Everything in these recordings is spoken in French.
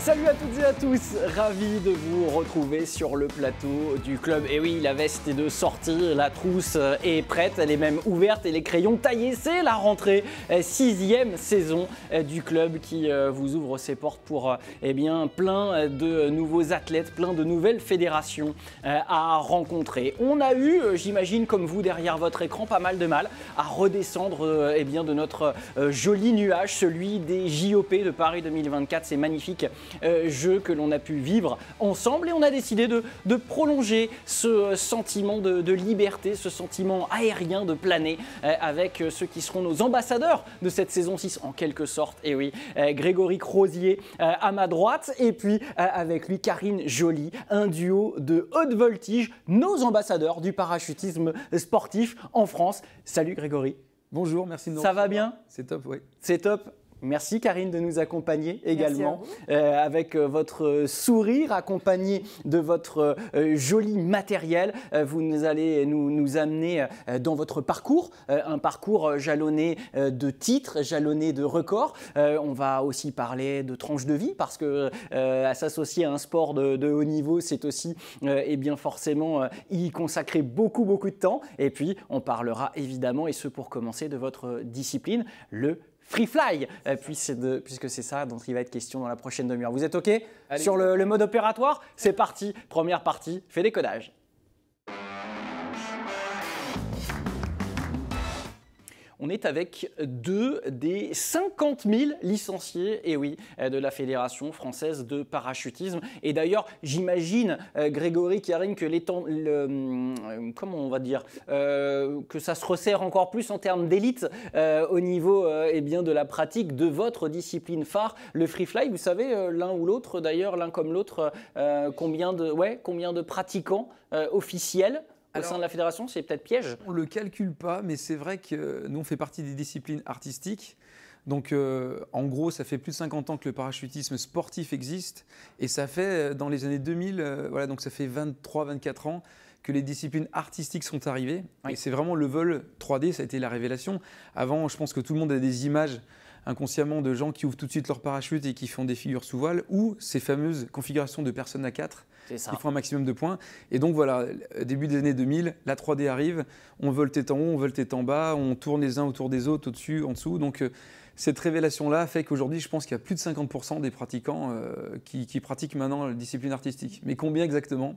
Salut à toutes et à tous, ravi de vous retrouver sur le plateau du club. Et eh oui, la veste est de sortie, la trousse est prête, elle est même ouverte et les crayons taillés. C'est la rentrée, eh, sixième saison eh, du club qui euh, vous ouvre ses portes pour euh, eh bien, plein euh, de nouveaux athlètes, plein de nouvelles fédérations à rencontrer. On a eu, j'imagine comme vous derrière votre écran, pas mal de mal à redescendre eh bien, de notre joli nuage, celui des JOP de Paris 2024. C'est magnifique euh, jeux que l'on a pu vivre ensemble et on a décidé de, prolonger ce euh, sentiment de, liberté, ce sentiment aérien de planer euh, avec ceux qui seront nos ambassadeurs de cette saison 6 en quelque sorte. Et oui, Grégory Crozier à ma droite et puis avec lui Karine Jolie, un duo de haute voltige, nos ambassadeurs du parachutisme sportif en France. Salut Grégory. Bonjour, merci de nous Ça va bien C'est top, oui. C'est top. Merci Karine de nous accompagner également euh, avec euh, votre euh, sourire accompagné de votre joli matériel. vous allez nous, nous amener dans votre parcours, un parcours jalonné de titres, jalonné de records. on va aussi parler de tranches de vie parce que à s'associer à un sport de, de haut niveau, c'est aussi et eh bien forcément y consacrer beaucoup beaucoup de temps. Et puis on parlera évidemment et ce pour commencer de votre discipline, le Free Fly, euh, puisque c'est ça dont il va être question dans la prochaine demi-heure. Vous êtes OK sur le, le mode opératoire C'est parti, première partie, fais des codages. on est avec deux des 50 000 licenciés, et eh oui, euh, de la Fédération française de parachutisme. Et d'ailleurs, j'imagine, euh, Grégory Karine, que les euh, comment on va dire, que ça se resserre encore plus en termes d'élite au niveau eh bien, de la pratique de votre discipline phare, le free fly. Vous savez, l'un ou l'autre, d'ailleurs, l'un comme l'autre, combien, de, ouais, combien de pratiquants officiels au sein de la fédération, c'est peut-être piège On ne le calcule pas, mais c'est vrai que nous, on fait partie des disciplines artistiques. Donc, euh, en gros, ça fait plus de 50 ans que le parachutisme sportif existe. Et ça fait, euh, dans les années 2000, euh, voilà, donc ça fait 23, 24 ans que les disciplines artistiques sont arrivées. Et c'est vraiment le vol 3D, ça a été la révélation. Avant, je pense que tout le monde a des images inconsciemment de gens qui ouvrent tout de suite leur parachute et qui font des figures sous voile, ou ces fameuses configurations de personnes à 4 qui font un maximum de points. Et donc voilà, début des années 2000, la 3D arrive, on vole en haut, on tête en bas, on tourne les uns autour des autres, au-dessus, en dessous. Donc euh, cette révélation-là fait qu'aujourd'hui, je pense qu'il y a plus de 50% des pratiquants euh, qui, pratiquent maintenant la discipline artistique. Mais combien exactement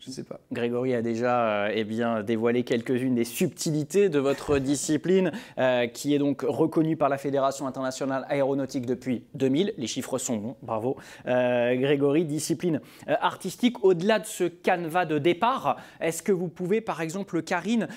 je ne sais pas. Grégory a déjà euh, eh bien, dévoilé quelques-unes des subtilités de votre discipline, euh, qui est donc reconnue par la Fédération internationale aéronautique depuis 2000. Les chiffres sont bons, bravo. Euh, Grégory, discipline artistique, au-delà de ce canevas de départ, est-ce que vous pouvez, par exemple, Karine,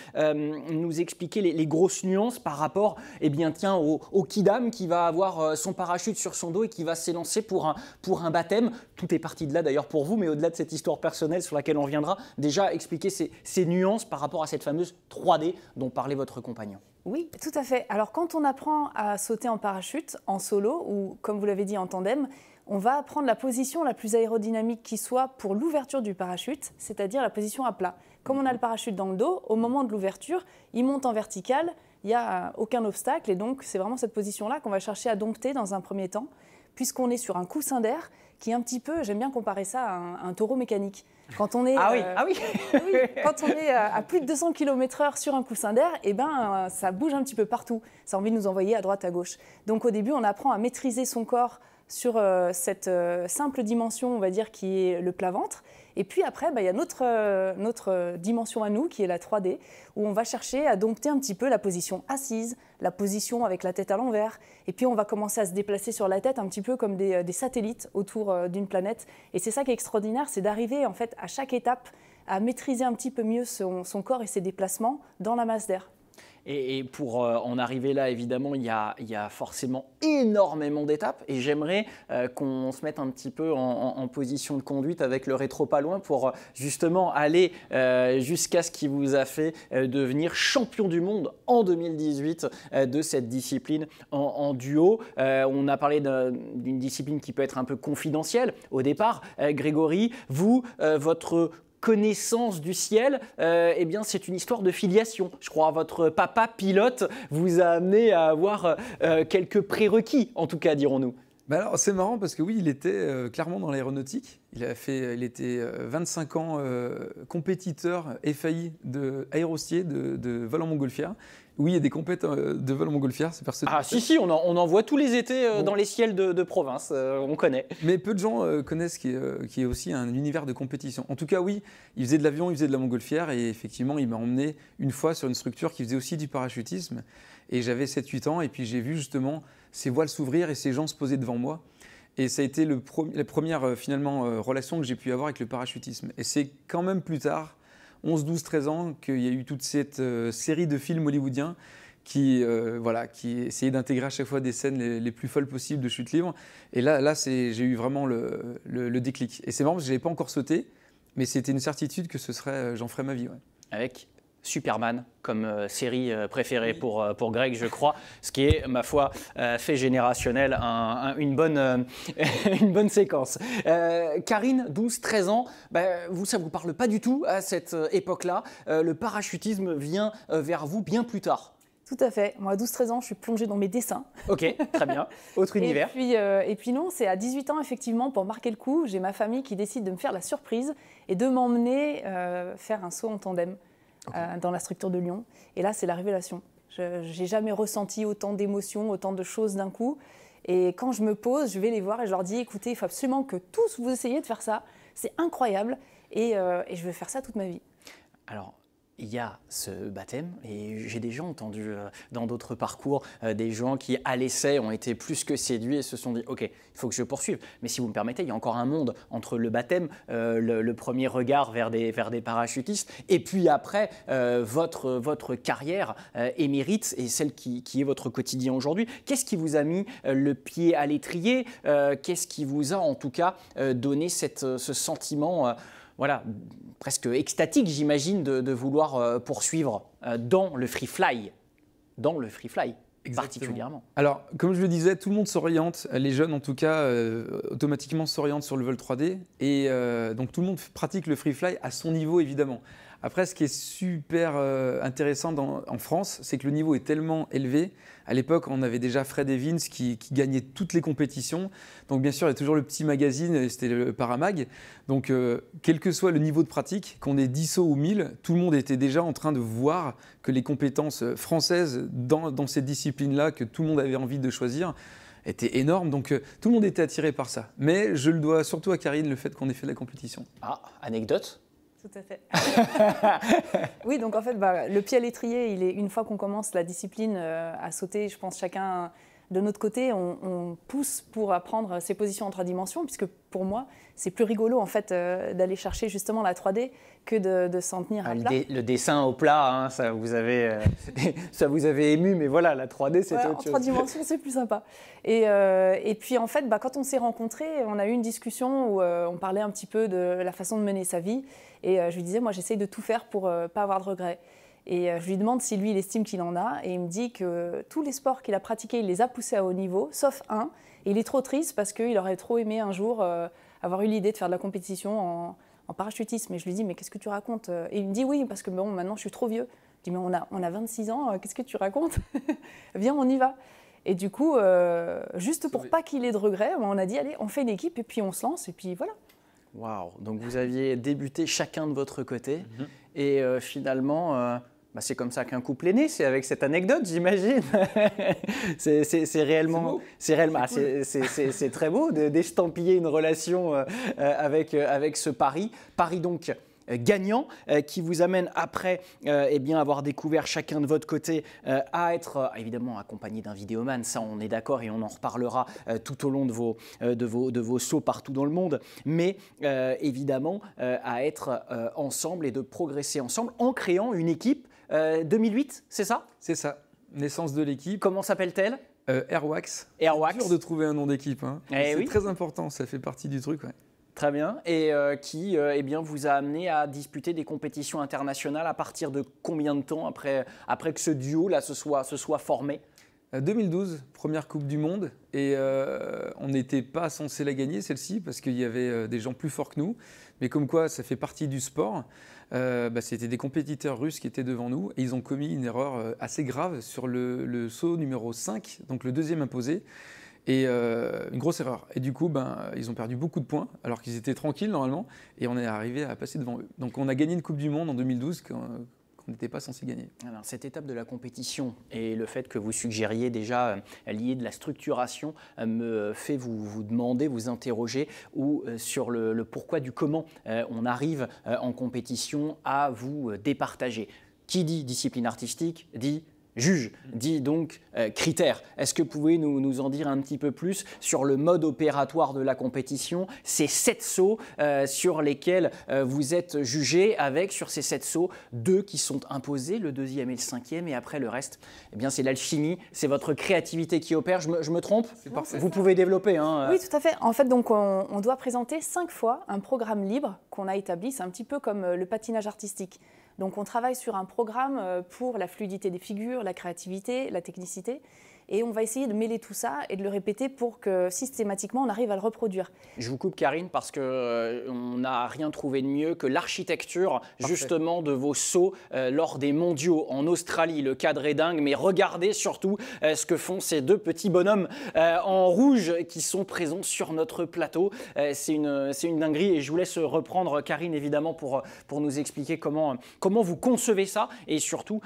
nous expliquer les, grosses nuances par rapport eh bien, tiens, au, Kidam qui va avoir son parachute sur son dos et qui va s'élancer pour un, pour un baptême Tout est parti de là d'ailleurs pour vous, mais au-delà de cette histoire personnelle sur laquelle on viendra déjà expliquer ces, nuances par rapport à cette fameuse 3D dont parlait votre compagnon. Oui, tout à fait. Alors quand on apprend à sauter en parachute, en solo ou comme vous l'avez dit en tandem, on va prendre la position la plus aérodynamique qui soit pour l'ouverture du parachute, c'est-à-dire la position à plat. Comme on a le parachute dans le dos, au moment de l'ouverture, il monte en vertical, il n'y a euh, aucun obstacle et donc c'est vraiment cette position-là qu'on va chercher à dompter dans un premier temps, puisqu'on est sur un coussin d'air qui est un petit peu, j'aime bien comparer ça à un, taureau mécanique. Quand on est, ah, euh, ah on est euh, à plus de 200 km/h sur un coussin d'air, eh ben, euh, ça bouge un petit peu partout. Ça a envie de nous envoyer à droite, à gauche. Donc au début, on apprend à maîtriser son corps sur cette simple dimension, on va dire, qui est le plat-ventre. Et puis après, bah, il y a notre, euh, euh, dimension à nous, qui est la 3D, où on va chercher à dompter un petit peu la position assise, la position avec la tête à l'envers, et puis on va commencer à se déplacer sur la tête un petit peu comme des, euh, satellites autour d'une planète. Et c'est ça qui est extraordinaire, c'est d'arriver en fait à chaque étape à maîtriser un petit peu mieux son corps et ses déplacements dans la masse d'air. Et, pour euh, en arriver là, évidemment, il y a, forcément énormément d'étapes. Et j'aimerais euh, qu'on se mette un petit peu en, position de conduite avec le rétro pas loin pour justement aller euh, jusqu'à ce qui vous a fait devenir champion du monde en 2018 de cette discipline en, en duo. on a parlé d'une discipline qui peut être un peu confidentielle au départ. Grégory, vous, votre connaissance du ciel, euh, eh bien c'est une histoire de filiation. Je crois votre papa pilote vous a amené à avoir euh, quelques prérequis, en tout cas dirons-nous. Ben alors c'est marrant parce que oui, il était euh, clairement dans l'aéronautique. Il a fait, il était 25 ans compétiteur FAI de aérostier de, de montgolfière. Oui, il y a des compètes euh, de vol en montgolfière, c'est que... Ah, si, si, on en, voit tous les étés euh, dans les ciels de, province, euh, on connaît. Mais peu de gens connaissent qui est, qui est, aussi un univers de compétition. En tout cas, oui, il faisait de l'avion, il faisait de la montgolfière, et effectivement, il m'a emmené une fois sur une structure qui faisait aussi du parachutisme. Et j'avais 7-8 ans, et puis j'ai vu justement ces voiles s'ouvrir et ces gens se poser devant moi. Et ça a été le la première, finalement, relation que j'ai pu avoir avec le parachutisme. Et c'est quand même plus tard 11, 12, 13 ans qu'il y a eu toute cette euh, série de films hollywoodiens qui, essayaient euh, voilà, qui essayait d'intégrer à chaque fois des scènes les, plus folles possibles de chute libre. Et là, là j'ai eu vraiment le, déclic. Et c'est marrant je n'avais pas encore sauté, mais c'était une certitude que ce serait, euh, j'en ferais ma vie. Avec Superman comme euh, série euh, préférée pour, euh, pour Greg, je crois, ce qui est, ma foi, fait générationnel, une, bonne, une bonne séquence. Karine, 12, 13 ans, bah, vous, ça ne vous parle pas du tout à cette époque-là. le parachutisme vient vers vous bien plus tard. Tout à fait. Moi, à 12-13 ans, je suis plongée dans mes dessins. Ok, très bien. Autre univers. et puis, non, c'est à 18 ans, effectivement, pour marquer le coup, j'ai ma famille qui décide de me faire la surprise et de m'emmener faire un saut en tandem. Euh, dans la structure de Lyon. Et là, c'est la révélation. Je n'ai jamais ressenti autant d'émotions, autant de choses d'un coup. Et quand je me pose, je vais les voir et je leur dis, écoutez, il faut absolument que tous vous essayiez de faire ça. C'est incroyable et, euh, et je veux faire ça toute ma vie. Alors, il y a ce baptême, et j'ai déjà entendu euh, dans d'autres parcours euh, des gens qui, à l'essai, ont été plus que séduits et se sont dit, OK, il faut que je poursuive. Mais si vous me permettez, il y a encore un monde entre le baptême, euh, le, premier regard vers des, vers des parachutistes, et puis après, votre, votre carrière et et celle qui, qui est votre quotidien aujourd'hui. Qu'est-ce qui vous a mis le pied à l'étrier Qu'est-ce qui vous a, en tout cas, donné cette, ce sentiment voilà, presque extatique, j'imagine, de, vouloir euh, poursuivre euh, dans le free fly. Dans le free fly. particulièrement. Alors, comme je le disais, tout le monde s'oriente, les jeunes en tout cas, euh, automatiquement s'orientent sur le vol 3D. Et donc tout le monde pratique le free fly à son niveau, évidemment. Après, ce qui est super intéressant en France, c'est que le niveau est tellement élevé à l'époque, on avait déjà Fred Evans qui, qui, gagnait toutes les compétitions. Donc, bien sûr, il y a toujours le petit magazine, euh, c'était le Paramag. Donc, euh, quel que soit le niveau de pratique, qu'on ait 10 sauts ou 1000, tout le monde était déjà en train de voir que les compétences françaises dans, dans ces disciplines-là, que tout le monde avait envie de choisir, étaient énormes. Donc euh, tout le monde était attiré par ça. Mais je le dois surtout à Karine, le fait qu'on ait fait de la compétition. Ah, anecdote tout à fait. oui, donc en fait, bah, le pied à l'étrier, il est une fois qu'on commence la discipline euh, à sauter, je pense chacun de notre côté, on, pousse pour apprendre ces positions en trois dimensions, puisque pour moi, c'est plus rigolo en fait euh, d'aller chercher justement la 3D que de, s'en tenir ah, à la. plat. Le, le, dessin au plat, hein, ça vous avez, euh, ça vous avait ému, mais voilà, la 3D, c'est autre chose. En trois dimensions, c'est plus sympa. Et, euh, puis en fait, bah, quand on s'est rencontrés, on a eu une discussion où on parlait un petit peu de la façon de mener sa vie, et je lui disais, moi, j'essaye de tout faire pour pas avoir de regrets. Et euh, je lui demande si lui, il estime qu'il en a. Et il me dit que tous les sports qu'il a pratiqués, il les a poussés à haut niveau, sauf un. Et il est trop triste parce qu'il aurait trop aimé un jour euh, avoir eu l'idée de faire de la compétition en, parachutisme. Et je lui dis, mais qu'est-ce que tu racontes euh Et il me dit, oui, parce que bon, maintenant, je suis trop vieux. Je dis, mais on a, on a 26 ans, qu'est-ce que tu racontes Viens, on y va. Et du coup, juste pour pas qu'il ait de regrets, on a dit, allez, on fait une équipe et puis on se lance. Et puis voilà. Waouh Donc vous aviez débuté chacun de votre côté. Mhm. Et euh, finalement, euh, bah, c'est comme ça qu'un couple est né. C'est avec cette anecdote, j'imagine. c'est réellement. C'est réellement. Ah, c'est très beau d'estampiller une relation euh, avec, avec ce pari. Paris donc euh, gagnant euh, qui vous amène après euh, eh bien, avoir découvert chacun de votre côté à être évidemment accompagné d'un vidéomane, ça on est d'accord et on en reparlera tout au long de vos, de, vos, de vos sauts partout dans le monde, mais évidemment à être ensemble et de progresser ensemble en créant une équipe. 2008, c'est ça C'est ça, naissance de l'équipe. Comment s'appelle-t-elle Airwax. Airwax. C'est dur de trouver un nom d'équipe. Hein. Eh c'est très important, ça fait partie du truc. Très bien. Et euh, qui euh, eh bien, vous a amené à disputer des compétitions internationales à partir de combien de temps après, après que ce duo-là se soit, se soit formé 2012, euh, première Coupe du Monde. Et on n'était pas censé la gagner, celle-ci, parce qu'il y avait des gens plus forts que nous. Mais comme quoi, ça fait partie du sport. Bah, c'était des compétiteurs russes qui étaient devant nous. Et ils ont commis une erreur assez grave sur le, le saut numéro 5, donc le deuxième imposé. Et euh, une grosse erreur. Et du coup, ben, ils ont perdu beaucoup de points, alors qu'ils étaient tranquilles normalement, et on est arrivé à passer devant eux. Donc on a gagné une Coupe du Monde en 2012 qu'on n'était pas censé gagner. Alors, cette étape de la compétition et le fait que vous suggériez déjà euh, lié de la structuration euh, me fait vous, demander, vous interroger ou sur le, pourquoi du comment on arrive en compétition à vous départager. Qui dit discipline artistique dit juge, dit donc euh, critère. Est-ce que vous pouvez nous, nous, en dire un petit peu plus sur le mode opératoire de la compétition, ces sept sauts euh, sur lesquels euh, vous êtes jugé, avec sur ces sept sauts, deux qui sont imposés, le deuxième et le cinquième, et après le reste, eh bien c'est l'alchimie, c'est votre créativité qui opère. Je me, trompe Vous pouvez développer. Hein, oui, tout à fait. En fait, donc on doit présenter cinq fois un programme libre qu'on a établi. C'est un petit peu comme le patinage artistique. Donc on travaille sur un programme euh, pour la fluidité des figures, la créativité, la technicité. Et on va essayer de mêler tout ça et de le répéter pour que systématiquement on arrive à le reproduire. Je vous coupe Karine parce que euh, on n'a rien trouvé de mieux que l'architecture justement de vos sauts euh, lors des mondiaux en Australie. Le cadre est dingue, mais regardez surtout euh, ce que font ces deux petits bonhommes en rouge qui sont présents sur notre plateau. c'est une, une dinguerie et je vous laisse reprendre Karine évidemment pour, pour nous expliquer comment, comment vous concevez ça et surtout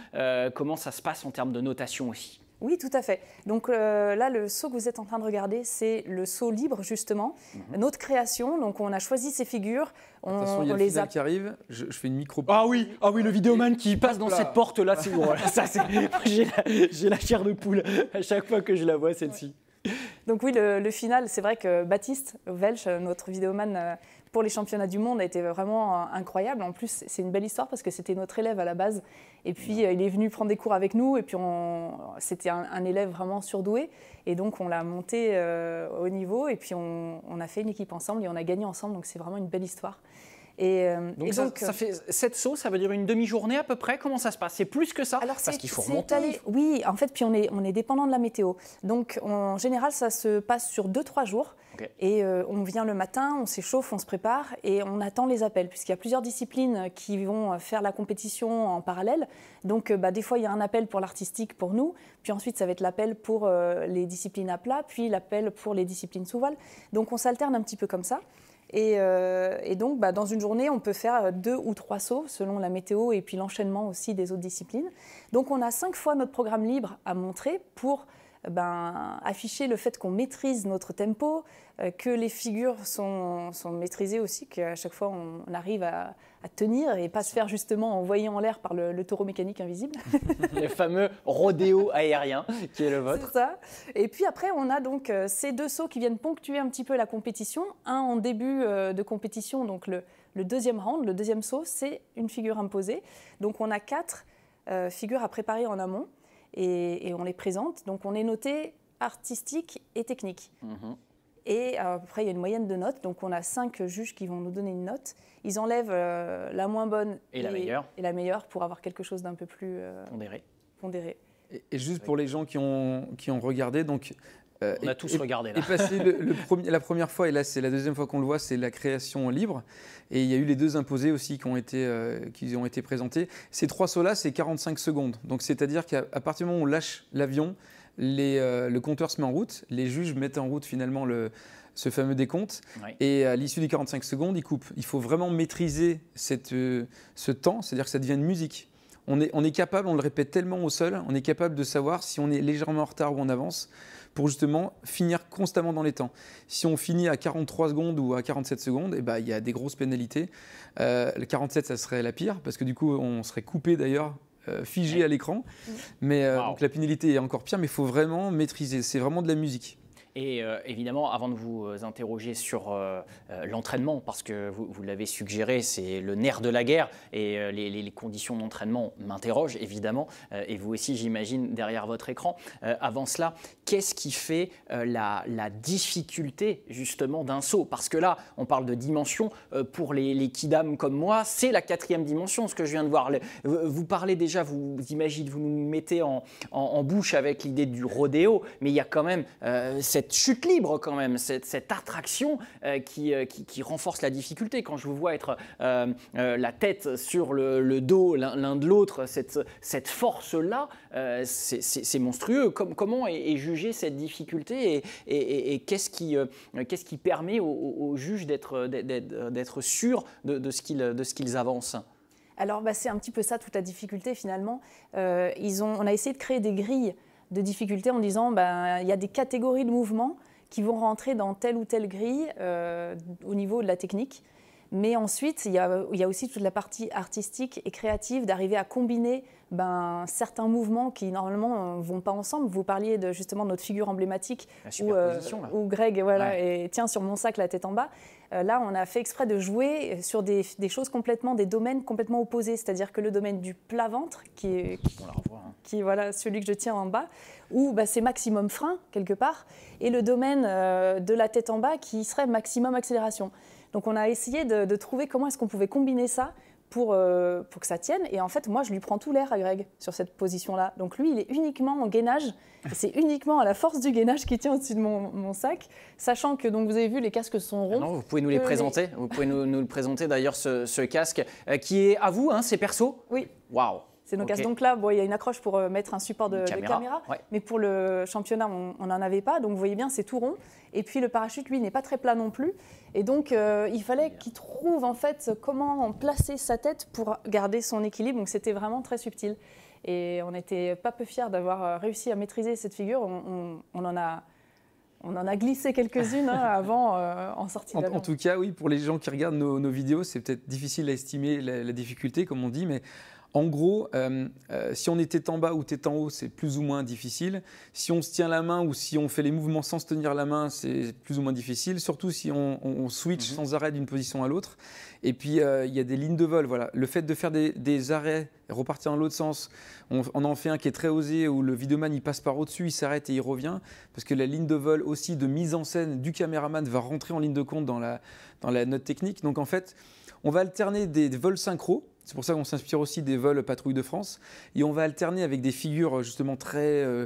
comment ça se passe en termes de notation aussi. Oui, tout à fait. Donc euh, là, le saut que vous êtes en train de regarder, c'est le saut libre, justement. Mhm. Notre création, donc on a choisi ces figures. On, il y a le les qui arrive. Je, fais une micro. Ah oui, ah oui, le vidéomane qui passe dans cette porte-là, c'est Ça, J'ai la, chair de poule à chaque fois que je la vois, celle-ci. Donc oui, le, final, c'est vrai que Baptiste Welch, euh, notre vidéomane... Euh, pour les championnats du monde a été vraiment euh, incroyable. En plus, c'est une belle histoire parce que c'était notre élève à la base. Et puis, euh, il est venu prendre des cours avec nous. Et puis, c'était un, élève vraiment surdoué. Et donc, on l'a monté euh, au niveau. Et puis, on, a fait une équipe ensemble et on a gagné ensemble. Donc, c'est vraiment une belle histoire. Et, euh, donc, ça, euh, fait, cette sauts, ça veut dire une demi-journée à peu près Comment ça se passe C'est plus que ça alors Parce qu'il faut remonter. oui, en fait, puis on est, dépendant de la météo. Donc en général, ça se passe sur 2-3 jours. Et euh, on vient le matin, on s'échauffe, on se prépare et on attend les appels, puisqu'il y a plusieurs disciplines qui vont faire la compétition en parallèle. Donc bah, des fois, il y a un appel pour l'artistique pour nous, puis ensuite, ça va être l'appel pour les disciplines à plat, puis l'appel pour les disciplines sous Donc on s'alterne un petit peu comme ça. Euh, et, donc, bah, dans une journée, on peut faire deux ou trois sauts selon la météo et puis l'enchaînement aussi des autres disciplines. Donc, on a cinq fois notre programme libre à montrer pour ben, afficher le fait qu'on maîtrise notre tempo, euh, que les figures sont, maîtrisées aussi, qu'à chaque fois on, arrive à, tenir et pas se faire justement envoyer en l'air par le, taureau mécanique invisible. le fameux rodéo aérien qui est le vôtre. ça. Et puis après, on a donc euh, ces deux sauts qui viennent ponctuer un petit peu la compétition. Un en début euh, de compétition, donc le, deuxième round, le deuxième saut, c'est une figure imposée. Donc on a quatre figures à préparer en amont et, on les présente. Donc on est noté artistique et technique. Mhm. Et euh, après, il y a une moyenne de notes. Donc, on a cinq juges qui vont nous donner une note. Ils enlèvent euh, la moins bonne et, la meilleure. Et la meilleure pour avoir quelque chose d'un peu plus euh, pondéré. Et, juste pour les gens qui ont, qui ont regardé, donc euh, on a tous regardé là. Et passé le, premier, la première fois, et là c'est la deuxième fois qu'on le voit, c'est la création libre. Et il y a eu les deux imposés aussi qui ont été, euh, qui ont été présentés. Ces trois sauts-là, c'est 45 secondes. Donc c'est-à-dire qu'à partir du moment où on lâche l'avion, les, euh, le compteur se met en route, les juges mettent en route finalement le, ce fameux décompte. Et à l'issue des 45 secondes, il coupe. Il faut vraiment maîtriser cette, ce temps, c'est-à-dire que ça devient une musique. On est, on est capable, on le répète tellement au sol, on est capable de savoir si on est légèrement en retard ou en avance pour justement finir constamment dans les temps. Si on finit à 43 secondes ou à 47 secondes, et eh ben il y a des grosses pénalités. Euh, le 47, ça serait la pire, parce que du coup, on serait coupé d'ailleurs euh, figé à l'écran. Mm. Mais euh, donc la pénalité est encore pire, mais il faut vraiment maîtriser. C'est vraiment de la musique. Et euh, évidemment, avant de vous euh, interroger sur euh, l'entraînement, parce que vous, l'avez suggéré, c'est le nerf de la guerre et les, conditions d'entraînement m'interrogent évidemment, et vous aussi, j'imagine, derrière votre écran. avant cela, qu'est-ce qui fait la, difficulté justement d'un saut Parce que là, on parle de dimension. pour les, les kidam comme moi, c'est la quatrième dimension, ce que je viens de voir. vous parlez déjà, vous, imaginez, vous nous mettez en, en bouche avec l'idée du rodéo, mais il y a quand même cette chute libre quand même, cette, attraction euh, euh, qui, renforce la difficulté. Quand je vous vois être euh, la tête sur le, dos l'un de l'autre, cette, force-là, c'est monstrueux. comment est, jugée cette difficulté et, et, et, qu'est-ce qui, permet aux juges d'être sûr de, de ce qu'ils avancent alors, bah, c'est un petit peu ça toute la difficulté finalement. Ils ont, on a essayé de créer des grilles de difficultés en disant ben, il y a des catégories de mouvements qui vont rentrer dans telle ou telle grille euh, au niveau de la technique. Mais ensuite, il y, a, aussi toute la partie artistique et créative d'arriver à combiner ben, certains mouvements qui normalement euh, vont pas ensemble. Vous parliez de, justement de notre figure emblématique euh, où, Greg voilà, et tient sur mon sac la tête en bas. Euh, là, on a fait exprès de jouer euh, sur des, choses complètement, des domaines complètement opposés. C'est-à-dire que le domaine du plat-ventre, qui est hein. voilà, celui que je tiens en bas, où bah, c'est maximum frein, quelque part, et le domaine euh, de la tête en bas, qui serait maximum accélération. Donc on a essayé de, de trouver comment est-ce qu'on pouvait combiner ça pour, euh, pour que ça tienne. Et en fait, moi, je lui prends tout l'air à Greg sur cette position-là. Donc lui, il est uniquement en gainage. C'est uniquement à la force du gainage qui tient au-dessus de mon, sac. Sachant que, donc vous avez vu, les casques sont ah ronds. vous pouvez nous euh, les présenter. Vous pouvez nous, le présenter d'ailleurs, ce, casque, euh, qui est à vous, hein, c'est perso Oui. Waouh c'est Donc là, bon, il y a une accroche pour euh, mettre un support de, caméra, mais pour le championnat, on n'en avait pas. Donc vous voyez bien, c'est tout rond. Et puis le parachute, lui, n'est pas très plat non plus. Et donc euh, il fallait qu'il trouve en fait comment placer sa tête pour garder son équilibre. Donc c'était vraiment très subtil. Et on n'était pas peu fiers d'avoir euh, réussi à maîtriser cette figure. on, en a on en a glissé quelques-unes hein, avant en sortie en, en tout cas, oui, pour les gens qui regardent nos, vidéos, c'est peut-être difficile à estimer la, difficulté, comme on dit, mais en gros, euh, euh, si on était en bas ou t'es en haut, c'est plus ou moins difficile. Si on se tient la main ou si on fait les mouvements sans se tenir la main, c'est plus ou moins difficile. Surtout si on, switch mhm. sans arrêt d'une position à l'autre. Et puis, euh, il y a des lignes de vol. Voilà. Le fait de faire des, arrêts arrêts, repartir dans l'autre sens, on, en fait un qui est très osé où le videoman il passe par au-dessus, il s'arrête et il revient. Parce que la ligne de vol aussi de mise en scène du caméraman va rentrer en ligne de compte dans la, dans la note technique. Donc, en fait, on va alterner des, vols synchro, c'est pour ça qu'on s'inspire aussi des vols Patrouille de France, et on va alterner avec des figures justement très... Euh,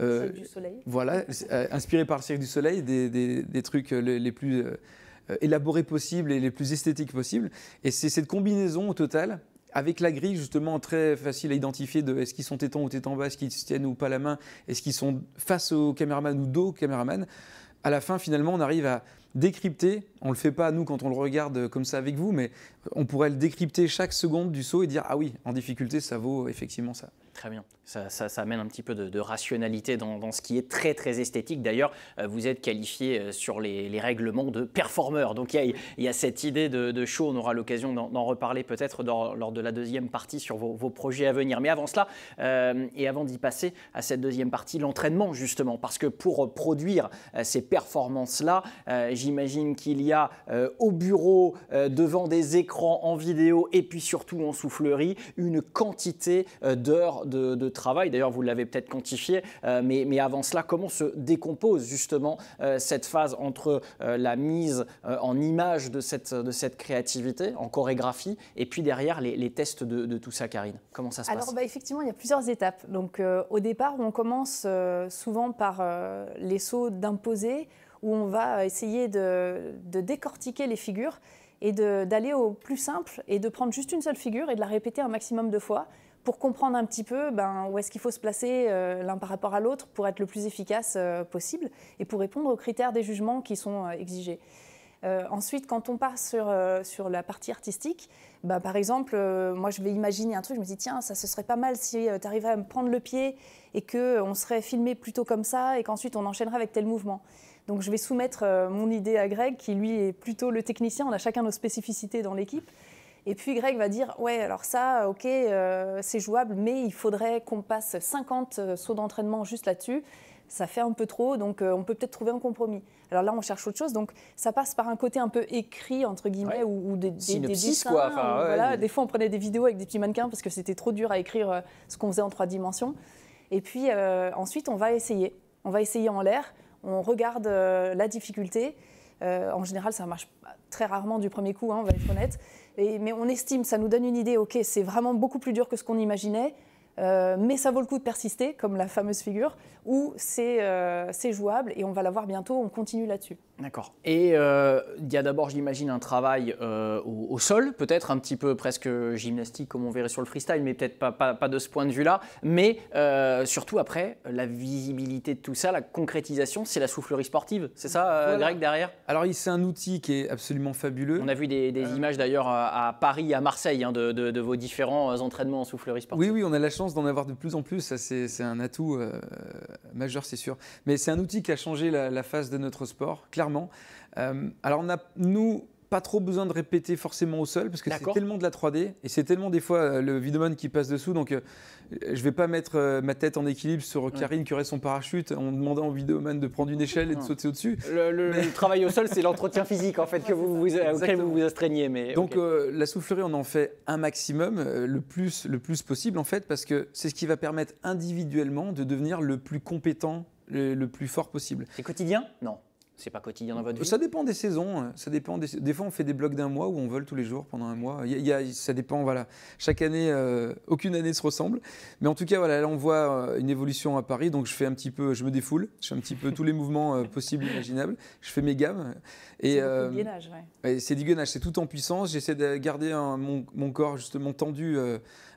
euh du soleil. Voilà, euh, inspirées par le cirque du soleil, des, trucs euh, les, plus élaborés possibles et les plus esthétiques possibles. Et c'est cette combinaison au total avec la grille, justement, très facile à identifier de est-ce qu'ils sont tétons ou tétons bas, est-ce qu'ils se tiennent ou pas la main, est-ce qu'ils sont face au caméraman ou dos au caméraman. À la fin, finalement, on arrive à décrypter, on ne le fait pas nous quand on le regarde euh, comme ça avec vous, mais euh, on pourrait le décrypter chaque seconde du saut et dire ah oui, en difficulté, ça vaut effectivement ça. Très bien, ça, ça, amène un petit peu de, rationalité dans, ce qui est très très esthétique. D'ailleurs, euh, vous êtes qualifié sur les, règlements de performeur. Donc il y, a, cette idée de, show, on aura l'occasion d'en reparler peut-être lors de la deuxième partie sur vos, projets à venir. Mais avant cela, et avant d'y passer à cette deuxième partie, l'entraînement justement, parce que pour produire ces performances-là, j'imagine qu'il y a euh, au bureau, euh, devant des écrans en vidéo et puis surtout en soufflerie, une quantité euh, d'heures de, travail. D'ailleurs, vous l'avez peut-être quantifié, mais, mais, avant cela, comment se décompose justement cette phase entre la mise en image de cette, de cette créativité, en chorégraphie, et puis derrière les, tests de, tout ça, Karine Comment ça se Alors, passe bah, effectivement, il y a plusieurs étapes. Donc, au départ, on commence souvent par les sauts d'imposer où on va essayer de, décortiquer les figures et d'aller au plus simple et de prendre juste une seule figure et de la répéter un maximum de fois pour comprendre un petit peu ben, où est-ce qu'il faut se placer euh, l'un par rapport à l'autre pour être le plus efficace euh, possible et pour répondre aux critères des jugements qui sont euh, exigés. ensuite, quand on passe sur, la partie artistique, ben, par exemple, moi je vais imaginer un truc, je me dis tiens, ça ce serait pas mal si tu arrivais à me prendre le pied et qu'on serait filmé plutôt comme ça et qu'ensuite on enchaînerait avec tel mouvement. Donc je vais soumettre euh, mon idée à Greg, qui lui est plutôt le technicien. On a chacun nos spécificités dans l'équipe. Et puis Greg va dire Ouais, alors ça, ok, euh, c'est jouable, mais il faudrait qu'on passe 50 euh, sauts d'entraînement juste là-dessus. Ça fait un peu trop, donc on peut peut-être trouver un compromis. Alors là, on cherche autre chose, donc ça passe par un côté un peu écrit, entre guillemets, ou, des, des, des dessins. Des fois, on prenait des vidéos avec des petits mannequins parce que c'était trop dur à écrire ce qu'on faisait en trois dimensions. Et puis ensuite, on va essayer. On va essayer en l'air on regarde euh, la difficulté. Euh, en général, ça marche très rarement du premier coup, hein, on va être honnête. mais on estime, ça nous donne une idée, ok, c'est vraiment beaucoup plus dur que ce qu'on imaginait, euh, mais ça vaut le coup de persister, comme la fameuse figure, ou c'est jouable et on va la voir bientôt, on continue là-dessus. D'accord. Et euh, il y a d'abord, j'imagine, un travail euh, au, sol, peut-être un petit peu presque gymnastique, comme on verrait sur le freestyle, mais peut-être pas, pas, de ce point de vue-là. Mais euh, surtout après, la visibilité de tout ça, la concrétisation, c'est la soufflerie sportive. C'est ça, Greg, derrière Alors, c'est un outil qui est absolument fabuleux. On a vu des, images d'ailleurs à Paris, à Marseille, hein, de, vos différents entraînements en soufflerie sportive. Oui, oui, on a la chance d'en avoir de plus en plus. Ça, c'est un atout majeur, c'est sûr. Mais c'est un outil qui a changé la, la face de notre sport, clairement euh, alors, on a, nous, pas trop besoin de répéter forcément au sol parce que c'est tellement de la 3D et c'est tellement des fois euh, le vidéoman qui passe dessous. Donc je euh, je vais pas mettre ma tête en équilibre sur Karine qui aurait son parachute en demandant au vidéoman de prendre une échelle et de sauter au-dessus. Le, travail au sol, c'est l'entretien physique en fait que vous vous, auquel vous vous astreignez. Mais, donc la soufflerie, on en fait un maximum, le, plus, le plus possible en fait, parce que c'est ce qui va permettre individuellement de devenir le plus compétent, le, le plus fort possible. C'est quotidien Non. C'est pas quotidien dans votre vie Ça dépend des saisons. Hein. Ça dépend des... fois, on fait des blocs d'un mois où on vole tous les jours pendant un mois. Il y a... ça dépend, voilà. Chaque année, euh, aucune année se ressemble. Mais en tout cas, voilà, là, on voit euh, une évolution à Paris. Donc, je fais un petit peu, je me défoule. Je fais un petit peu tous les mouvements possibles euh, possibles, imaginables. Je fais mes gammes. Et, c'est du gainage, ouais. C'est du gainage, c'est tout en puissance. J'essaie de garder mon... mon, corps justement tendu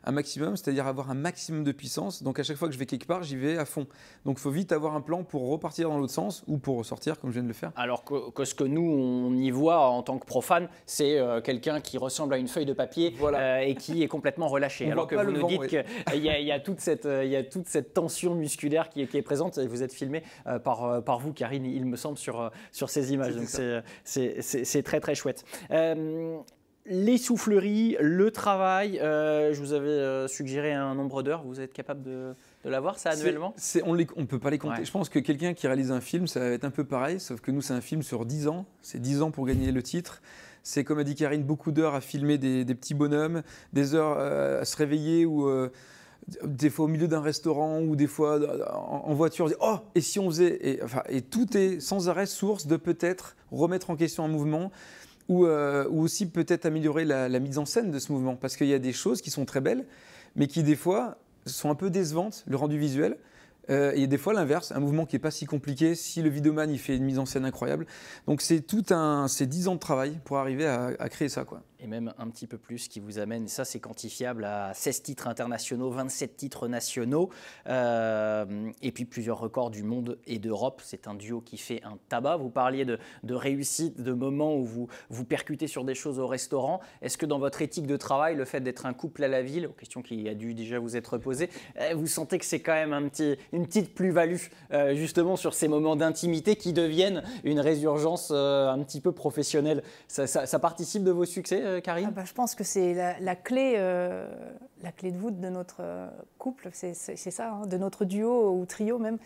un maximum, c'est-à-dire avoir un maximum de puissance. Donc à chaque fois que je vais quelque part, j'y vais à fond. Donc il faut vite avoir un plan pour repartir dans l'autre sens ou pour ressortir comme je viens de le faire. Alors que, ce que nous, on y voit en tant que profane, c'est euh, quelqu'un qui ressemble à une feuille de papier voilà. Euh, et qui est complètement relâché. Alors que vous nous dites qu'il euh, y, a toute cette, il y a toute cette tension musculaire qui, est présente. Et vous êtes filmé par, par vous, Karine, il me semble, sur, sur ces images. Donc c'est très très chouette les souffleries, le travail, euh, je vous avais euh, suggéré un nombre d'heures, vous êtes capable de, de l'avoir ça annuellement On ne peut pas les compter. Je pense que quelqu'un qui réalise un film, ça va être un peu pareil, sauf que nous, c'est un film sur 10 ans. C'est 10 ans pour gagner le titre. C'est, comme a dit Karine, beaucoup d'heures à filmer des, petits bonhommes, des heures euh, à se réveiller ou des fois au milieu d'un restaurant ou des fois en voiture, oh et si on faisait enfin, et tout est sans arrêt source de peut-être remettre en question un mouvement. Euh, ou, aussi peut-être améliorer la, mise en scène de ce mouvement, parce qu'il y a des choses qui sont très belles, mais qui des fois sont un peu décevantes, le rendu visuel. Euh, et des fois l'inverse, un mouvement qui n'est pas si compliqué, si le vidéoman il fait une mise en scène incroyable. Donc c'est tout un, c'est 10 ans de travail pour arriver à, à créer ça. quoi et même un petit peu plus qui vous amène, ça c'est quantifiable, à 16 titres internationaux, 27 titres nationaux, euh, et puis plusieurs records du monde et d'Europe. C'est un duo qui fait un tabac. Vous parliez de, réussite, de moments où vous vous percutez sur des choses au restaurant. Est-ce que dans votre éthique de travail, le fait d'être un couple à la ville, question qui a dû déjà vous être posée, eh, vous sentez que c'est quand même un petit, une petite plus-value euh, justement sur ces moments d'intimité qui deviennent une résurgence euh, un petit peu professionnelle ça participe de vos succès euh, ah bah, je pense que c'est la, clé, euh, la clé de voûte de notre euh, couple, c'est ça, hein, de notre duo ou trio même,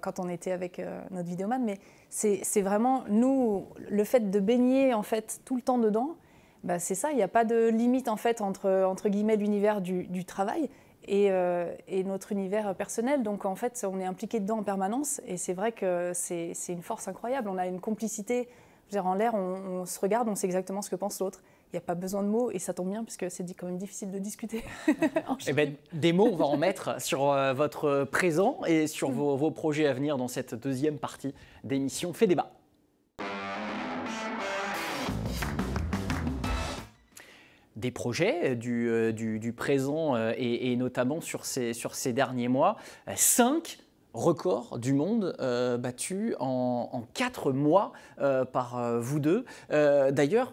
quand on était avec notre vidéoman. Mais c'est vraiment nous, le fait de baigner en fait tout le temps dedans, bah, c'est ça. Il n'y a pas de limite en fait entre entre guillemets l'univers du, travail. Et, notre univers personnel. Donc en fait, on est impliqué dedans en permanence et c'est vrai que c'est une force incroyable. On a une complicité en l'air, on, se regarde, on sait exactement ce que pense l'autre il n'y a pas besoin de mots et ça tombe bien puisque c'est quand même difficile de discuter. Eh ben, des mots, on va en mettre sur euh, votre présent et sur vos, projets à venir dans cette deuxième partie d'émission Fait débat. des projets euh, euh, du, du, présent et, notamment sur ces, sur ces derniers mois. Cinq records du monde battus en, quatre mois par vous deux. D'ailleurs,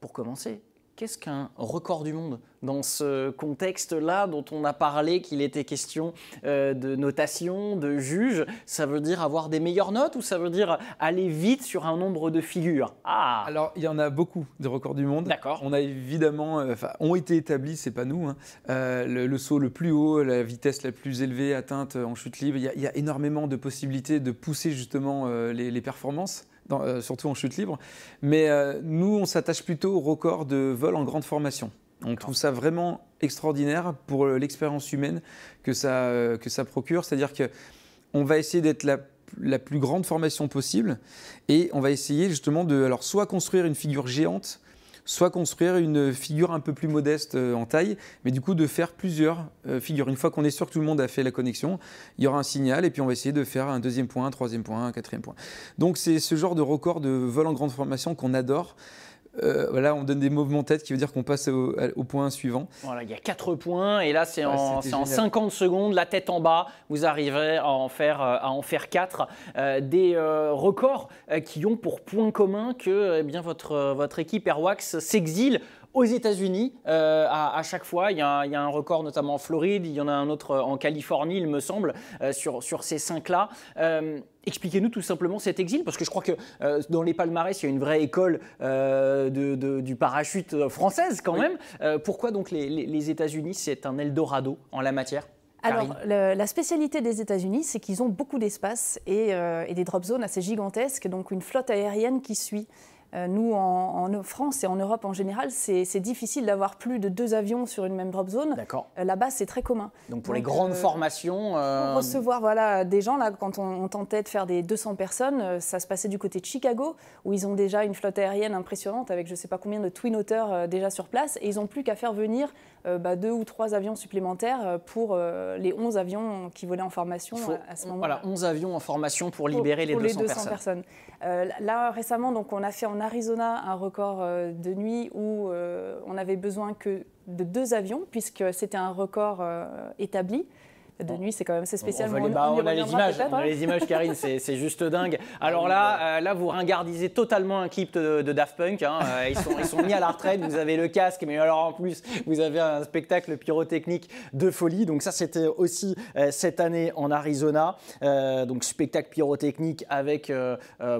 pour commencer, qu'est-ce qu'un record du monde dans ce contexte-là dont on a parlé qu'il était question euh, de notation, de juge Ça veut dire avoir des meilleures notes ou ça veut dire aller vite sur un nombre de figures ah. Alors, il y en a beaucoup de records du monde. D'accord. On a évidemment, euh, ont été établis, c'est pas nous, hein, euh, le, saut le plus haut, la vitesse la plus élevée atteinte en chute libre. Il y a, énormément de possibilités de pousser justement les performances. Euh, surtout en chute libre. Mais euh, nous, on s'attache plutôt au record de vol en grande formation. On trouve ça vraiment extraordinaire pour euh, l'expérience humaine que ça, procure. C'est-à-dire qu'on va essayer d'être la, la, plus grande formation possible et on va essayer justement de alors, soit construire une figure géante, soit construire une figure un peu plus modeste euh, en taille, mais du coup de faire plusieurs euh, figures. Une fois qu'on est sûr que tout le monde a fait la connexion, il y aura un signal et puis on va essayer de faire un deuxième point, un troisième point, un quatrième point. Donc c'est ce genre de record de vol en grande formation qu'on adore. Euh, voilà, on donne des mouvements tête qui veut dire qu'on passe au, point suivant. Voilà, il y a quatre points et là c'est en, 50 secondes, la tête en bas, vous arriverez à en faire, euh, à 4. Euh, des records qui ont pour point commun que eh votre équipe Airwax s'exile aux États-Unis, euh, à, chaque fois, il y, a, un record notamment en Floride, il y en a un autre euh, en Californie, il me semble, euh, sur, sur ces cinq-là. Expliquez-nous tout simplement cet exil, parce que je crois que dans les palmarès, il y a une vraie école de, du parachute française quand même. pourquoi donc les, États-Unis, c'est un Eldorado en la matière alors, la spécialité des États-Unis, c'est qu'ils ont beaucoup d'espace et, et, des drop zones assez gigantesques, donc une flotte aérienne qui suit. Euh, nous, en, France et en Europe en général, c'est difficile d'avoir plus de deux avions sur une même drop zone. D'accord. Euh, là-bas, c'est très commun. Donc pour les grandes euh, formations. Pour recevoir voilà, des gens, là, quand on, tentait de faire des 200 personnes, ça se passait du côté de Chicago, où ils ont déjà une flotte aérienne impressionnante avec je ne sais pas combien de twin-auteurs déjà sur place, et ils n'ont plus qu'à faire venir euh, bah, deux ou trois avions supplémentaires euh, pour euh, les 11 avions qui volaient en formation à, ce moment-là. Voilà, 11 avions en formation pour libérer les, 200 les, 200 personnes. personnes. là, récemment, donc, on a fait en Arizona un record de nuit où on avait besoin que de deux avions, puisque c'était un record établi de nuit, c'est quand même spécial. On, les, a les images, hein. les images, Karine, c'est juste dingue. Alors là, euh, là, vous ringardisez totalement un clip de, Daft Punk. Hein. Euh, ils, sont, ils sont mis à la retraite, vous avez le casque, mais alors en plus, vous avez un spectacle pyrotechnique de folie. Donc ça, c'était aussi euh, cette année en Arizona. donc spectacle pyrotechnique avec,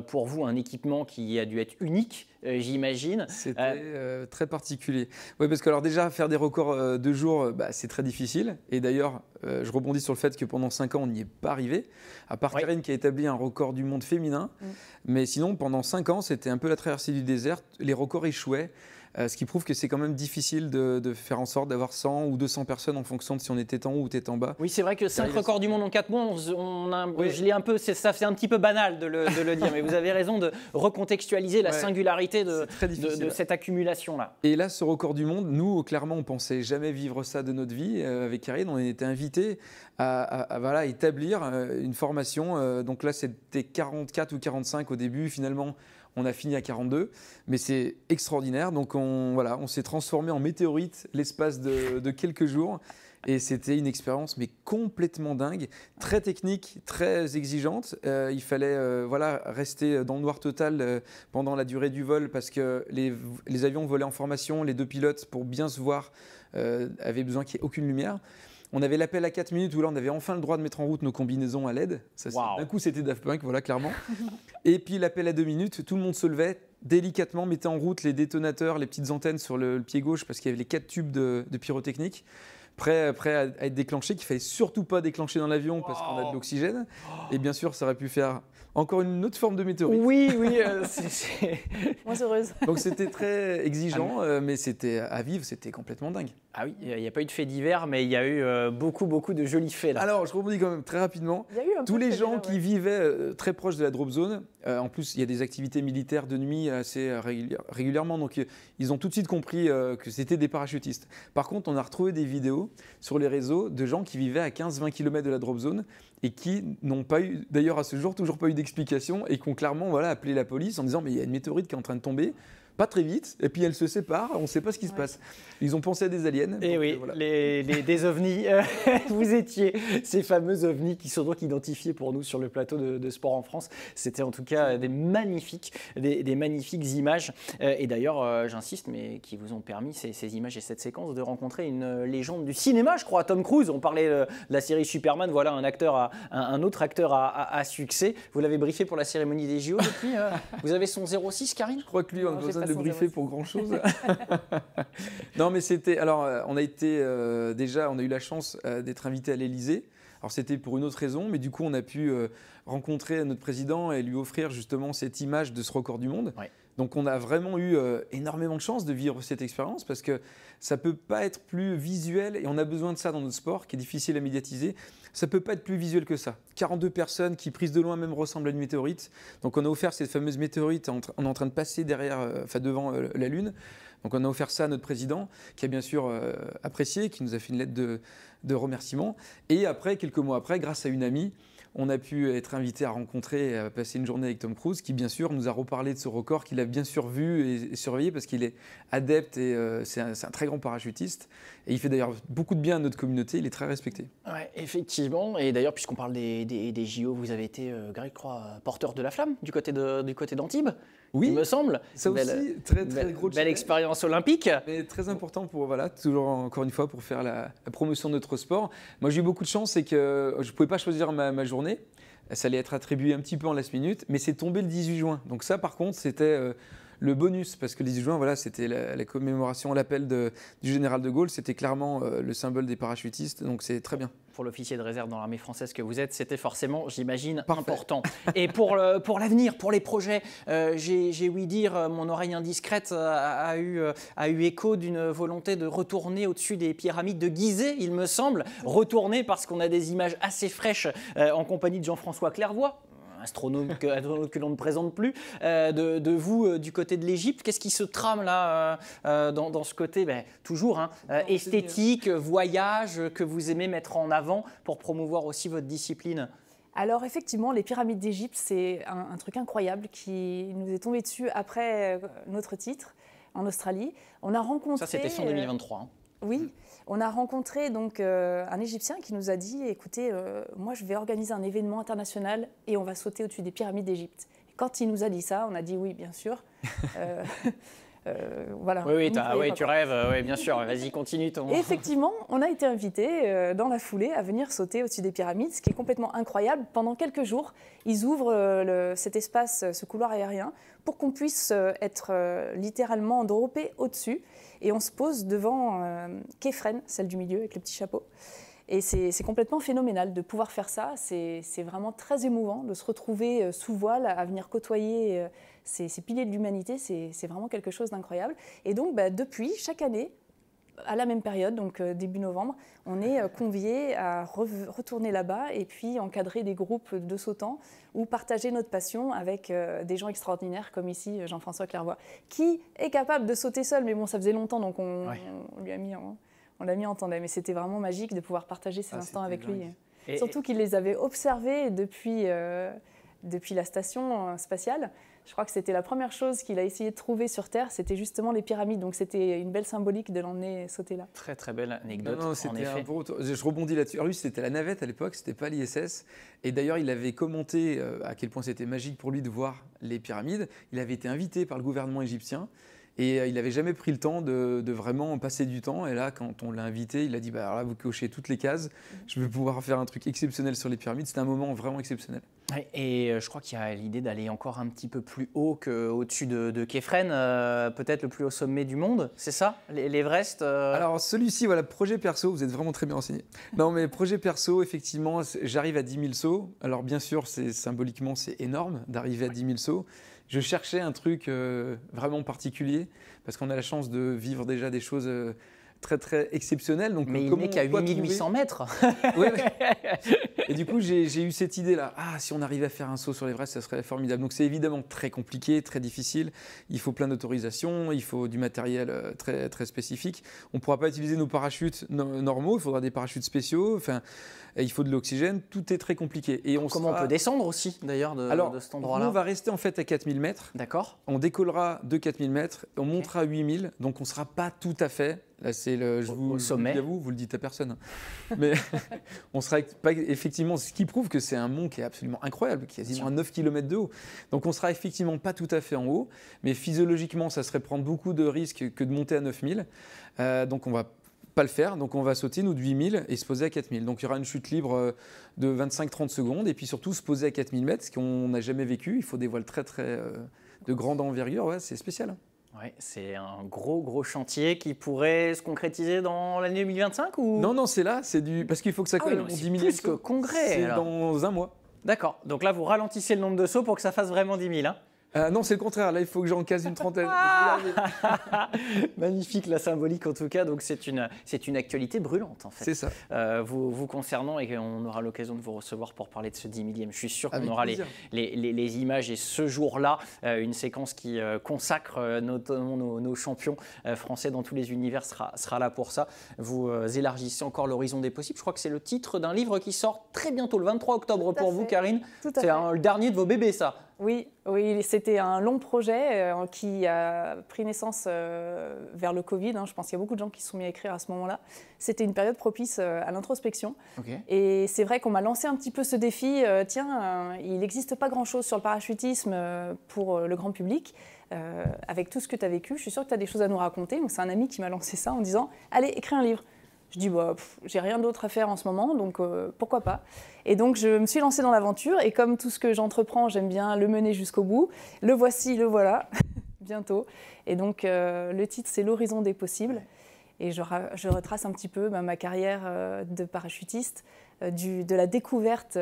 pour vous, un équipement qui a dû être unique. Euh, j'imagine. C'était euh, euh, très particulier. Oui, parce que alors déjà, faire des records de jours, bah, c'est très difficile. Et d'ailleurs, je rebondis sur le fait que pendant 5 ans, on n'y est pas arrivé, à part Karine qui a établi un record du monde féminin. Mm. Mais sinon, pendant 5 ans, c'était un peu la traversée du désert. Les records échouaient. Euh, ce qui prouve que c'est quand même difficile de, faire en sorte d'avoir 100 ou 200 personnes en fonction de si on était en haut ou était en bas. Oui, c'est vrai que 5 records du monde en 4 mois, on a, je l'ai un peu, c'est, ça fait un petit peu banal de le, dire, mais vous avez raison de recontextualiser la singularité de, de cette accumulation-là. Et là, ce record du monde, nous, clairement, on pensait jamais vivre ça de notre vie. Euh, avec Karine, on était invités à, à, voilà, établir euh, une formation. donc là, c'était 44 ou 45 au début, finalement on a fini à 42, mais c'est extraordinaire. Donc on, voilà, on s'est transformé en météorite l'espace de, quelques jours. Et c'était une expérience mais complètement dingue, très technique, très exigeante. Euh, il fallait euh, voilà rester dans le noir total euh, pendant la durée du vol parce que les, les, avions volaient en formation, les deux pilotes pour bien se voir avaient besoin qu'il n'y ait aucune lumière. On avait l'appel à 4 minutes où là, on avait enfin le droit de mettre en route nos combinaisons à LED. D'un coup, c'était Daft Punk, voilà, clairement. et puis l'appel à 2 minutes, tout le monde se levait, délicatement mettait en route les détonateurs, les petites antennes sur le, pied gauche, parce qu'il y avait les 4 tubes de, pyrotechnique. prêts à, être déclenchés, qu'il fallait surtout pas déclencher dans l'avion parce qu'on a de l'oxygène. Et bien sûr, ça aurait pu faire encore une autre forme de météorite. Oui, oui. Euh, c'est, Moins heureuse. Donc c'était très exigeant, ah euh, mais, c'était à vivre, c'était complètement dingue. Ah oui, il n'y a pas eu de faits divers, mais il y a eu euh, beaucoup, beaucoup de jolis faits Alors je rebondis quand même très rapidement. Tous les gens qui vivaient très proche de la drop zone, en plus il y a des activités militaires de nuit assez régulièrement, donc ils ont tout de suite compris que c'était des parachutistes. Par contre, on a retrouvé des vidéos sur les réseaux de gens qui vivaient à 15-20 km de la drop zone et qui n'ont pas eu, d'ailleurs à ce jour, toujours pas eu d'explication et qui ont clairement voilà, appelé la police en disant mais il y a une météorite qui est en train de tomber, pas très vite, et puis elles se séparent, on ne sait pas ce qui se passe. Ils ont pensé à des aliens. Et eh oui, euh, les, les, des ovnis, euh, vous étiez ces fameux ovnis qui sont donc identifiés pour nous sur le plateau de, Sport en France. C'était en tout cas des magnifiques, des, magnifiques images, euh, et d'ailleurs, j'insiste, mais qui vous ont permis ces, images et cette séquence de rencontrer une légende du cinéma, je crois, Tom Cruise. On parlait de la série Superman, voilà un acteur, à, un, autre acteur à, succès. Vous l'avez briefé pour la cérémonie des JO depuis. vous avez son 06, Karine Je crois que lui, on a de pour grand-chose. non, mais c'était. Alors, euh, on a été. Euh, déjà, on a eu la chance euh, d'être invité à l'Élysée. Alors, c'était pour une autre raison, mais du coup, on a pu rencontrer notre président et lui offrir justement cette image de ce record du monde. Donc, on a vraiment eu énormément de chance de vivre cette expérience parce que ça peut pas être plus visuel et on a besoin de ça dans notre sport qui est difficile à médiatiser. Ça peut pas être plus visuel que ça. 42 personnes qui, prises de loin, même ressemblent à une météorite. Donc on a offert cette fameuse météorite, en train de passer derrière, euh, enfin devant euh, la Lune. Donc on a offert ça à notre président, qui a bien sûr euh, apprécié, qui nous a fait une lettre de remerciement. Et après, quelques mois après, grâce à une amie, on a pu être invité à rencontrer, à passer une journée avec Tom Cruise, qui bien sûr nous a reparlé de ce record qu'il a bien sûr vu et, surveillé parce qu'il est adepte et euh, c'est un, très grand parachutiste. Et il fait d'ailleurs beaucoup de bien à notre communauté, il est très respecté. Ouais, effectivement. Et d'ailleurs, puisqu'on parle des, JO, vous avez été, euh, Greg, porteur de la flamme du côté d'Antibes oui, il me semble. Ça aussi, très, très belle, Belle expérience olympique. Mais très important pour, voilà, toujours encore une fois, pour faire la, promotion de notre sport. Moi, j'ai eu beaucoup de chance, c'est que euh, je ne pouvais pas choisir ma, journée ça allait être attribué un petit peu en last minute, mais c'est tombé le 18 juin. Donc ça, par contre, c'était euh, le bonus, parce que le 18 juin, voilà, c'était la, commémoration, l'appel du général de Gaulle, c'était clairement euh, le symbole des parachutistes, donc c'est très bien pour l'officier de réserve dans l'armée française que vous êtes, c'était forcément, j'imagine, important. Et pour l'avenir, pour, les projets, euh, j'ai ouï dire, euh, mon oreille indiscrète euh, a, eu, a eu écho d'une volonté de retourner au-dessus des pyramides de Gizeh, il me semble. Retourner parce qu'on a des images assez fraîches en compagnie de Jean-François Clairvoy, astronome que, l'on ne présente plus, euh, de, vous euh, du côté de l'Égypte. Qu'est-ce qui se trame là euh, dans, ce côté ben, Toujours hein, esthétique, voyage que vous aimez mettre en avant pour promouvoir aussi votre discipline alors effectivement, les pyramides d'Égypte, c'est un, truc incroyable qui nous est tombé dessus après notre titre en Australie. On a rencontré... Ça, c'était fin 2023. Hein. Oui. Mm. On a rencontré donc euh, un Égyptien qui nous a dit écoutez, euh, moi je vais organiser un événement international et on va sauter au-dessus des pyramides d'Égypte. Quand il nous a dit ça, on a dit oui, bien sûr. Euh, voilà. Oui, ah tu rêves, bien sûr, vas-y, continue ton. effectivement, on a été invité dans la foulée à venir sauter au-dessus des pyramides, ce qui est complètement incroyable. Pendant quelques jours, ils ouvrent cet espace, ce couloir aérien, pour qu'on puisse être littéralement droppé au-dessus. Et on se pose devant euh, celle du milieu, avec le petit chapeau. Et c'est complètement phénoménal de pouvoir faire ça. C'est vraiment très émouvant de se retrouver euh, sous voile, à venir côtoyer euh, ces, piliers de l'humanité. C'est vraiment quelque chose d'incroyable. Et donc, bah, depuis, chaque année, à la même période, donc euh, début novembre, on est euh, convié à retourner là-bas et puis encadrer des groupes de sautants ou partager notre passion avec euh, des gens extraordinaires comme ici Jean-François Clairvoy, qui est capable de sauter seul, mais bon, ça faisait longtemps, donc on, lui a mis on l'a mis en tandem. Mais c'était vraiment magique de pouvoir partager ces ah, instants avec lui. Surtout qu'il les avait observés depuis, depuis la station spatiale je crois que c'était la première chose qu'il a essayé de trouver sur Terre, c'était justement les pyramides. Donc c'était une belle symbolique de l'emmener sauter là. Très très belle anecdote. Non, non Je rebondis là-dessus. lui, ah c'était la navette à l'époque, c'était pas l'ISS. Et d'ailleurs, il avait commenté euh, à quel point c'était magique pour lui de voir les pyramides. Il avait été invité par le gouvernement égyptien. Et euh, il n'avait jamais pris le temps de, vraiment passer du temps. Et là, quand on l'a invité, il a dit bah, là, vous cochez toutes les cases. Je vais pouvoir faire un truc exceptionnel sur les pyramides. C'était un moment vraiment exceptionnel. Et euh, je crois qu'il y a l'idée d'aller encore un petit peu plus haut qu'au-dessus de, de euh, peut-être le plus haut sommet du monde, c'est ça L'Everest Alors celui-ci, voilà, projet perso, vous êtes vraiment très bien enseigné. Non mais projet perso, effectivement, j'arrive à 10 000 sauts. Alors bien sûr, symboliquement, c'est énorme d'arriver à 10 000 sauts je cherchais un truc euh, vraiment particulier parce qu'on a la chance de vivre déjà des choses euh, très très exceptionnel. Donc, mais il n'est qu'à 8800 mètres. Et du coup, j'ai eu cette idée-là. Ah, si on arrivait à faire un saut sur l'Everest, ça serait formidable. Donc, c'est évidemment très compliqué, très difficile. Il faut plein d'autorisations, il faut du matériel euh, très, très spécifique. On ne pourra pas utiliser nos parachutes normaux, il faudra des parachutes spéciaux. Enfin, il faut de l'oxygène. Tout est très compliqué. Et on Comment on peut descendre aussi, d'ailleurs, de, de, cet endroit-là On va rester en fait à 4000 mètres. D'accord. On décollera de 4000 mètres, on montera à 8000, donc on ne sera pas tout à fait Là, c'est le, vous, sommet. vous, le à vous, vous le dites à personne. Mais on sera pas, effectivement, ce qui prouve que c'est un mont qui est absolument incroyable, qui est quasiment à 9 km de haut. Donc on sera effectivement pas tout à fait en haut, mais physiologiquement, ça serait prendre beaucoup de risques que de monter à 9000. Euh, donc on va pas le faire. Donc on va sauter nous de 8000 et se poser à 4000. Donc il y aura une chute libre euh, de 25-30 secondes et puis surtout se poser à 4000 mètres, ce qu'on n'a jamais vécu. Il faut des voiles très très euh, de grande envergure. c'est spécial. Ouais, c'est un gros gros chantier qui pourrait se concrétiser dans l'année 2025 ou Non non, c'est là, c'est du parce qu'il faut que ça ah oui, plus que congrès. C'est dans un mois. D'accord. Donc là, vous ralentissez le nombre de sauts pour que ça fasse vraiment 10 000. Ah non, c'est le contraire. Là, il faut que j'en case une trentaine. Ah. Magnifique la symbolique en tout cas. Donc c'est une une actualité brûlante en fait. C'est ça. Euh, vous, vous concernant et on aura l'occasion de vous recevoir pour parler de ce 10 millième. Je suis sûr qu'on aura les les, images et ce jour-là euh, une séquence qui euh, consacre notamment nos, champions français dans tous les univers sera sera là pour ça. Vous élargissez encore l'horizon des possibles. Je crois que c'est le titre d'un livre qui sort très bientôt le 23 octobre pour vous, Karine. C'est le dernier de vos bébés ça. Oui, c'était un long projet euh, qui a pris naissance euh, vers le Covid. Hein. Je pense qu'il y a beaucoup de gens qui se sont mis à écrire à ce moment-là. C'était une période propice euh, à l'introspection. Et c'est vrai qu'on m'a lancé un petit peu ce défi. tiens, il n'existe pas grand-chose sur le parachutisme pour le grand public. avec tout ce que tu as vécu, je suis sûr que tu as des choses à nous raconter. c'est un ami qui m'a lancé ça en disant, allez, écris un livre je dis, bah, j'ai rien d'autre à faire en ce moment, donc euh, pourquoi pas. Et donc, je me suis lancée dans l'aventure, et comme tout ce que j'entreprends, j'aime bien le mener jusqu'au bout. Le voici, le voilà, bientôt. Et donc, euh, le titre, c'est L'horizon des possibles. Et je, retrace un petit peu ben, ma carrière euh, de parachutiste, du, de la découverte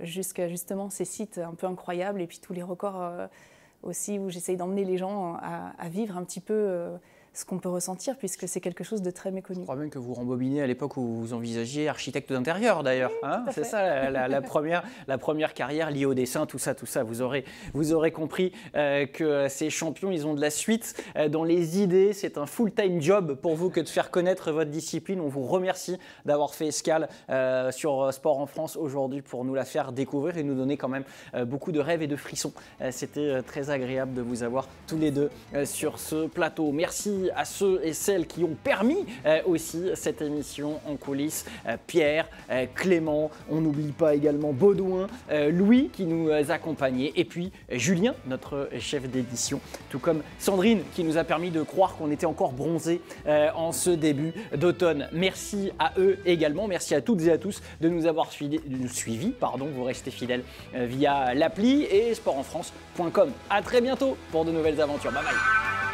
jusqu'à justement ces sites un peu incroyables, et puis tous les records aussi où j'essaye d'emmener les gens à, à, vivre un petit peu ce qu'on peut ressentir, puisque c'est quelque chose de très méconnu. Je crois même que vous rembobinez à l'époque où vous envisagiez architecte d'intérieur, d'ailleurs. Hein, c'est ça la, première, la première carrière liée au dessin, tout ça, tout ça. Vous aurez, vous aurez compris euh, que euh, ces champions, ils ont de la suite euh, dans les idées. C'est un full-time job pour vous que de faire connaître votre discipline. On vous remercie d'avoir fait escale sur Sport en France aujourd'hui pour nous la faire découvrir et nous donner quand même beaucoup de rêves et de frissons. C'était très agréable de vous avoir tous les deux sur ce plateau. Merci à ceux et celles qui ont permis euh, aussi cette émission en coulisses. Euh, Pierre, euh, Clément, on n'oublie pas également Baudouin, Louis qui nous accompagnait, et puis Julien, notre chef d'édition, tout comme Sandrine qui nous a permis de croire qu'on était encore bronzé en ce début d'automne. Merci à eux également, merci à toutes et à tous de nous avoir suivis, suivi, pardon, vous restez fidèles via l'appli et sportenfrance.com. À très bientôt pour de nouvelles aventures. Bye bye.